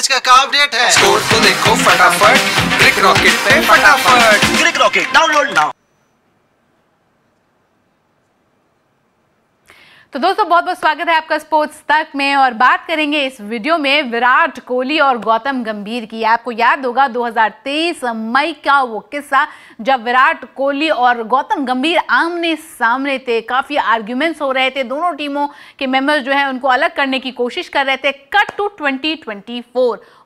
match का क्या update है स्कोर तो देखो फटाफट क्रिक रॉकेट पे फटाफट क्रिक रॉकेट डाउनलोड नाउ तो दोस्तों बहुत बहुत स्वागत है आपका स्पोर्ट्स तक में और बात करेंगे इस वीडियो में विराट कोहली और गौतम गंभीर की आपको याद होगा 2023 मई का वो किस्सा जब विराट कोहली और गौतम गंभीर आमने सामने थे काफ़ी आर्ग्यूमेंट्स हो रहे थे दोनों टीमों के मेंबर्स जो है उनको अलग करने की कोशिश कर रहे थे कट टू ट्वेंटी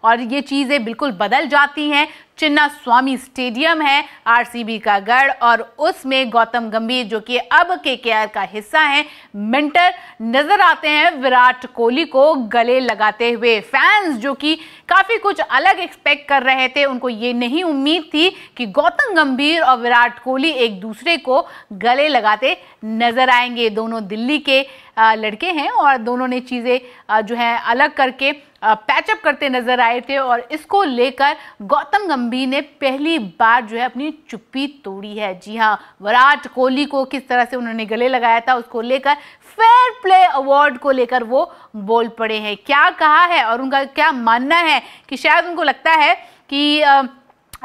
और ये चीज़ें बिल्कुल बदल जाती हैं चिन्ना स्वामी स्टेडियम है आरसीबी का गढ़ और उसमें गौतम गंभीर जो कि अब के का हिस्सा है मिंटर नजर आते हैं विराट कोहली को गले लगाते हुए फैंस जो कि काफ़ी कुछ अलग एक्सपेक्ट कर रहे थे उनको ये नहीं उम्मीद थी कि गौतम गंभीर और विराट कोहली एक दूसरे को गले लगाते नजर आएंगे दोनों दिल्ली के लड़के हैं और दोनों ने चीज़ें जो है अलग करके पैचअप करते नजर आए थे और इसको लेकर गौतम गंभीर ने पहली बार जो है अपनी चुप्पी तोड़ी है जी हाँ विराट कोहली को किस तरह से उन्होंने गले लगाया था उसको लेकर फेयर प्ले अवार्ड को लेकर वो बोल पड़े हैं क्या कहा है और उनका क्या मानना है कि शायद उनको लगता है कि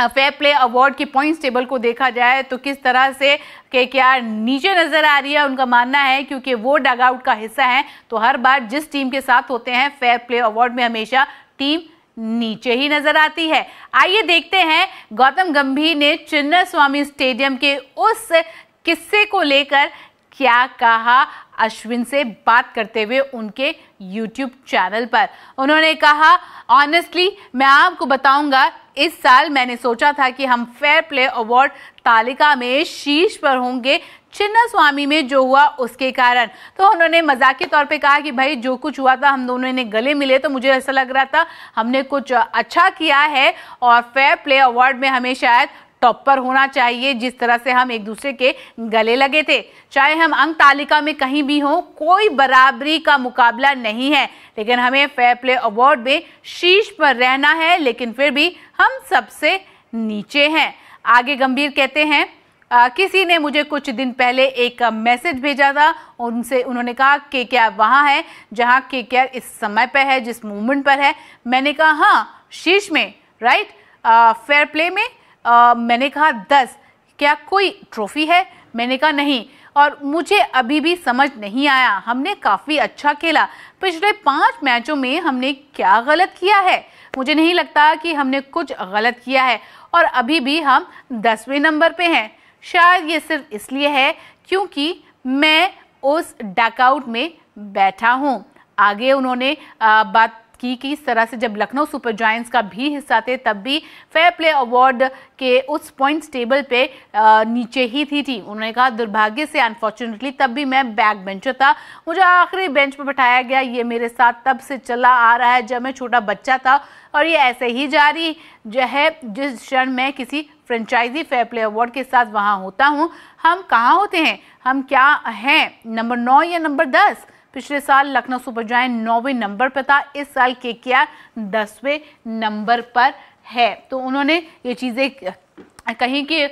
फेयर प्ले अवार्ड की पॉइंट्स टेबल को देखा जाए तो किस तरह से के क्या नीचे नज़र आ रही है उनका मानना है क्योंकि वो डग आउट का हिस्सा है तो हर बार जिस टीम के साथ होते हैं फेयर प्ले अवार्ड में हमेशा टीम नीचे ही नजर आती है आइए देखते हैं गौतम गंभीर ने चिन्ना स्वामी स्टेडियम के उस किस्से को लेकर क्या कहा अश्विन से बात करते हुए उनके यूट्यूब चैनल पर उन्होंने कहा ऑनेस्टली मैं आपको बताऊंगा इस साल मैंने सोचा था कि हम फेयर प्ले अवार्ड तालिका में शीर्ष पर होंगे चिन्ना स्वामी में जो हुआ उसके कारण तो उन्होंने मजाक के तौर पे कहा कि भाई जो कुछ हुआ था हम दोनों ने गले मिले तो मुझे ऐसा लग रहा था हमने कुछ अच्छा किया है और फेयर प्ले अवार्ड में हमें शायद टॉप पर होना चाहिए जिस तरह से हम एक दूसरे के गले लगे थे चाहे हम अंक तालिका में कहीं भी हों कोई बराबरी का मुकाबला नहीं है लेकिन हमें फेयर प्ले अवार्ड में शीर्ष पर रहना है लेकिन फिर भी हम सबसे नीचे हैं आगे गंभीर कहते हैं आ, किसी ने मुझे कुछ दिन पहले एक मैसेज भेजा था उनसे उन्होंने कहा के क्या वहाँ है जहाँ के क्या इस समय पर है जिस मूवमेंट पर है मैंने कहा हाँ शीर्ष में राइट फेयर प्ले में मैंने कहा दस क्या कोई ट्रॉफी है मैंने कहा नहीं और मुझे अभी भी समझ नहीं आया हमने काफ़ी अच्छा खेला पिछले पाँच मैचों में हमने क्या गलत किया है मुझे नहीं लगता कि हमने कुछ गलत किया है और अभी भी हम दसवें नंबर पे हैं शायद ये सिर्फ इसलिए है क्योंकि मैं उस डकआउट में बैठा हूँ आगे उन्होंने बात की कि इस तरह से जब लखनऊ सुपर जॉय्स का भी हिस्सा थे तब भी फेयर प्ले अवार्ड के उस पॉइंट्स टेबल पे नीचे ही थी टीम उन्होंने कहा दुर्भाग्य से अनफॉर्चुनेटली तब भी मैं बैक बेंचर था मुझे आखिरी बेंच पर बैठाया गया ये मेरे साथ तब से चला आ रहा है जब मैं छोटा बच्चा था और ये ऐसे ही जारी जो है जिस क्षण मैं किसी फ्रेंचाइजी फेयर प्ले अवार्ड के साथ वहाँ होता हूँ हम कहाँ होते हैं हम क्या हैं नंबर नौ या नंबर दस पिछले साल लखनऊ सुपर जायंट नौवें नंबर पर था इस साल के क्या दसवें नंबर पर है तो उन्होंने ये चीज़ें कहीं कि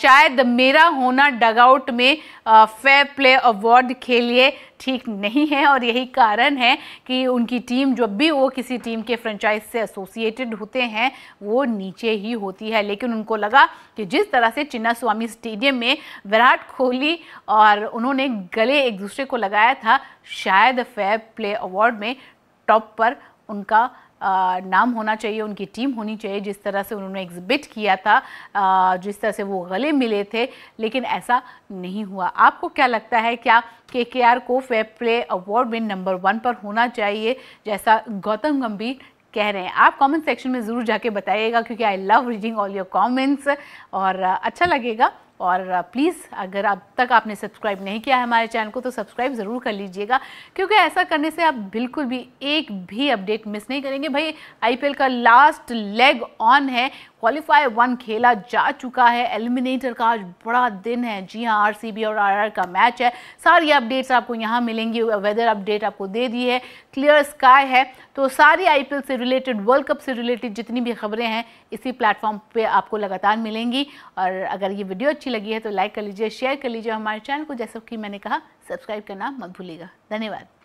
शायद मेरा होना डगआउट में फेयर प्ले अवार्ड के लिए ठीक नहीं है और यही कारण है कि उनकी टीम जब भी वो किसी टीम के फ्रेंचाइज से एसोसिएटेड होते हैं वो नीचे ही होती है लेकिन उनको लगा कि जिस तरह से चिन्ना स्वामी स्टेडियम में विराट कोहली और उन्होंने गले एक दूसरे को लगाया था शायद फेयर प्ले अवार्ड में टॉप पर उनका नाम होना चाहिए उनकी टीम होनी चाहिए जिस तरह से उन्होंने एग्जिबिट किया था जिस तरह से वो गले मिले थे लेकिन ऐसा नहीं हुआ आपको क्या लगता है क्या के के आर को फेयर प्ले अवार्ड में नंबर वन पर होना चाहिए जैसा गौतम गंभीर कह रहे हैं आप कमेंट सेक्शन में ज़रूर जाके बताइएगा क्योंकि I love reading all your comments और अच्छा लगेगा और प्लीज़ अगर अब तक आपने सब्सक्राइब नहीं किया है हमारे चैनल को तो सब्सक्राइब ज़रूर कर लीजिएगा क्योंकि ऐसा करने से आप बिल्कुल भी एक भी अपडेट मिस नहीं करेंगे भाई आईपीएल का लास्ट लेग ऑन है क्वालिफाई वन खेला जा चुका है एलिमिनेटर का आज बड़ा दिन है जी हाँ आर और आर का मैच है सारी अपडेट्स आपको यहाँ मिलेंगी वेदर अपडेट आपको दे दी है क्लियर स्काई है तो सारी आई से रिलेटेड वर्ल्ड कप से रिलेटेड जितनी भी खबरें हैं इसी प्लेटफॉर्म पर आपको लगातार मिलेंगी और अगर ये वीडियो अच्छी अच्छी लगी है तो लाइक कर लीजिए शेयर कर लीजिए हमारे चैनल को जैसा कि मैंने कहा सब्सक्राइब करना मत भूलिएगा धन्यवाद